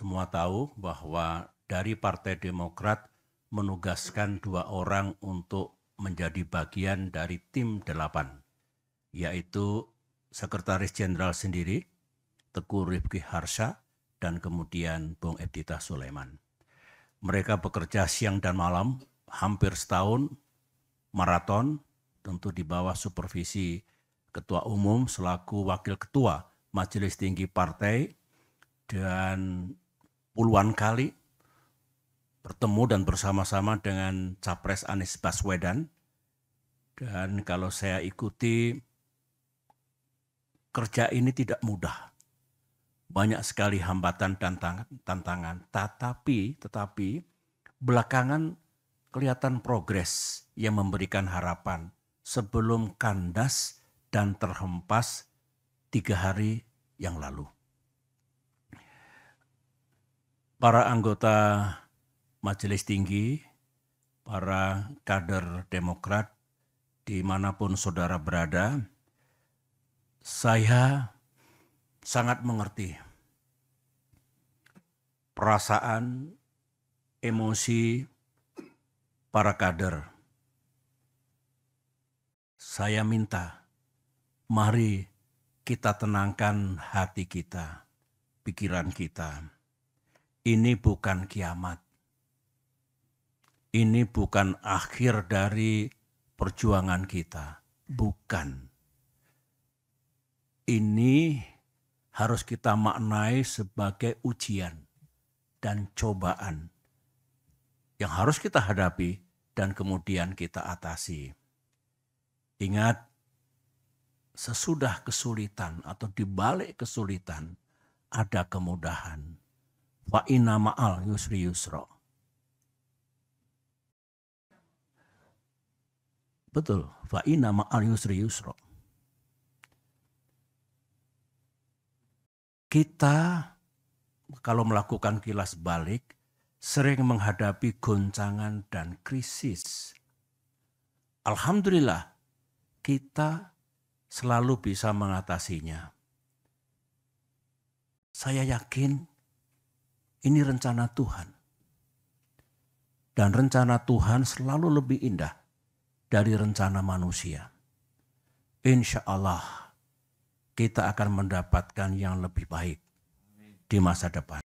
semua tahu bahwa dari Partai Demokrat menugaskan dua orang untuk menjadi bagian dari tim delapan, yaitu Sekretaris Jenderal sendiri, Teguh Rifki Harsha, dan kemudian Bung Edita Sulaiman. Mereka bekerja siang dan malam, hampir setahun, maraton, tentu di bawah supervisi Ketua Umum selaku Wakil Ketua Majelis Tinggi Partai, dan puluhan kali bertemu dan bersama-sama dengan Capres Anies Baswedan. Dan kalau saya ikuti, kerja ini tidak mudah. Banyak sekali hambatan dan tantangan. Tetapi, tetapi belakangan kelihatan progres yang memberikan harapan sebelum kandas dan terhempas tiga hari yang lalu para anggota Majelis Tinggi, para kader Demokrat, dimanapun saudara berada, saya sangat mengerti perasaan, emosi para kader. Saya minta, mari kita tenangkan hati kita, pikiran kita ini bukan kiamat. Ini bukan akhir dari perjuangan kita. Bukan. Ini harus kita maknai sebagai ujian dan cobaan yang harus kita hadapi dan kemudian kita atasi. Ingat, sesudah kesulitan atau dibalik kesulitan ada kemudahan. Wa inna ma'al yusri yusro, Betul. Fa inna ma'al yusri yusro. Kita kalau melakukan kilas balik sering menghadapi goncangan dan krisis. Alhamdulillah kita selalu bisa mengatasinya. Saya yakin ini rencana Tuhan. Dan rencana Tuhan selalu lebih indah dari rencana manusia. Insya Allah kita akan mendapatkan yang lebih baik di masa depan.